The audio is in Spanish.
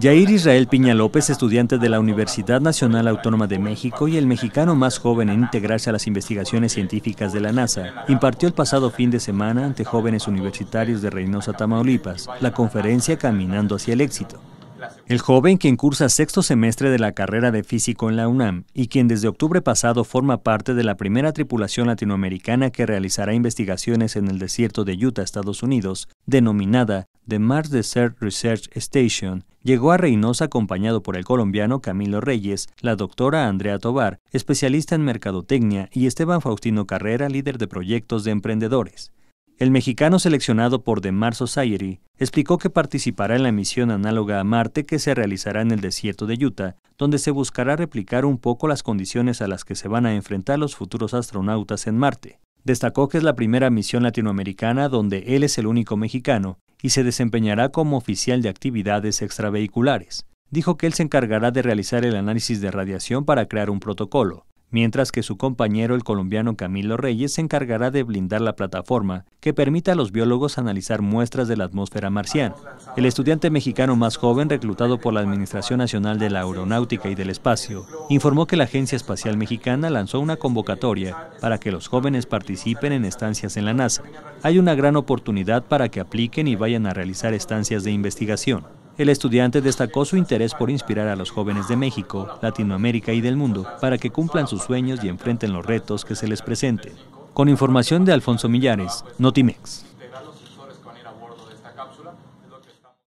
Yair Israel Piña López, estudiante de la Universidad Nacional Autónoma de México y el mexicano más joven en integrarse a las investigaciones científicas de la NASA, impartió el pasado fin de semana ante jóvenes universitarios de Reynosa, Tamaulipas, la conferencia Caminando hacia el éxito. El joven, quien cursa sexto semestre de la carrera de físico en la UNAM y quien desde octubre pasado forma parte de la primera tripulación latinoamericana que realizará investigaciones en el desierto de Utah, Estados Unidos, denominada de Mars Desert Research Station, llegó a Reynosa acompañado por el colombiano Camilo Reyes, la doctora Andrea Tobar, especialista en mercadotecnia, y Esteban Faustino Carrera, líder de proyectos de emprendedores. El mexicano seleccionado por The Mars Society explicó que participará en la misión análoga a Marte que se realizará en el desierto de Utah, donde se buscará replicar un poco las condiciones a las que se van a enfrentar los futuros astronautas en Marte. Destacó que es la primera misión latinoamericana donde él es el único mexicano y se desempeñará como oficial de actividades extravehiculares. Dijo que él se encargará de realizar el análisis de radiación para crear un protocolo mientras que su compañero el colombiano Camilo Reyes se encargará de blindar la plataforma que permita a los biólogos analizar muestras de la atmósfera marciana. El estudiante mexicano más joven reclutado por la Administración Nacional de la Aeronáutica y del Espacio informó que la Agencia Espacial Mexicana lanzó una convocatoria para que los jóvenes participen en estancias en la NASA. Hay una gran oportunidad para que apliquen y vayan a realizar estancias de investigación el estudiante destacó su interés por inspirar a los jóvenes de México, Latinoamérica y del mundo para que cumplan sus sueños y enfrenten los retos que se les presenten. Con información de Alfonso Millares, Notimex.